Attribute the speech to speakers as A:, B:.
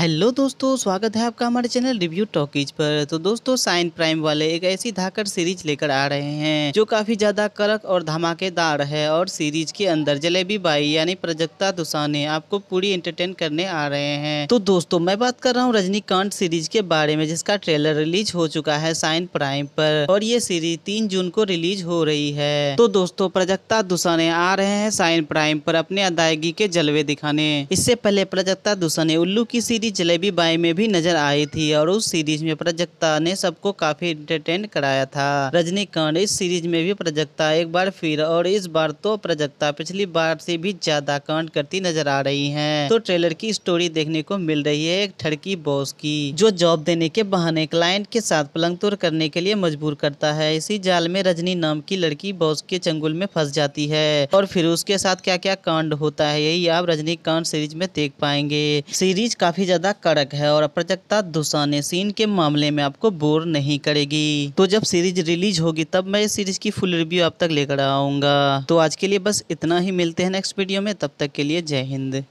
A: hello दोस्तों स्वागत है आपका हमारे चैनल रिव्यू टॉकीज पर तो दोस्तों साइन प्राइम वाले एक ऐसी धाकर सीरीज लेकर आ रहे हैं जो काफी ज्यादा कड़क और धमाकेदार है और सीरीज के अंदर जलेबी बाई यानी प्रजक्ता दुसाने आपको पूरी एंटरटेन करने आ रहे हैं तो दोस्तों मैं बात कर रहा हूँ रजनीकांत सीरीज के बारे में जिसका ट्रेलर रिलीज हो चुका है साइन प्राइम पर और ये सीरीज तीन जून को रिलीज हो रही है तो दोस्तों प्रजक्ता दुसाने आ रहे हैं साइन प्राइम पर अपने अदायगी के जलवे दिखाने इससे पहले प्रजक्ता दुसाने उल्लू की सीरीज की जलेबी बाई में भी नजर आई थी और उस सीरीज में प्रजक्ता ने सबको काफी इंटरटेन कराया था रजनीकांत इस सीरीज में भी प्रजक्ता एक बार फिर और इस बार तो प्रजक्ता पिछली बार से भी ज्यादा कांड करती नजर आ रही है तो ट्रेलर की स्टोरी देखने को मिल रही है एक ठड़की बॉस की जो जॉब देने के बहाने क्लाइंट के साथ पलंग तुर करने के लिए मजबूर करता है इसी जाल में रजनी नाम की लड़की बॉस के चंगुल में फंस जाती है और फिर उसके साथ क्या क्या कांड होता है यही आप रजनीकांत सीरीज में देख पाएंगे सीरीज काफी ज्यादा ज़्यादा कड़क है और अप्रजक्ता दुसाने सीन के मामले में आपको बोर नहीं करेगी तो जब सीरीज रिलीज होगी तब मैं इस सीरीज की फुल रिव्यू आप तक लेकर आऊंगा तो आज के लिए बस इतना ही मिलते हैं नेक्स्ट वीडियो में तब तक के लिए जय हिंद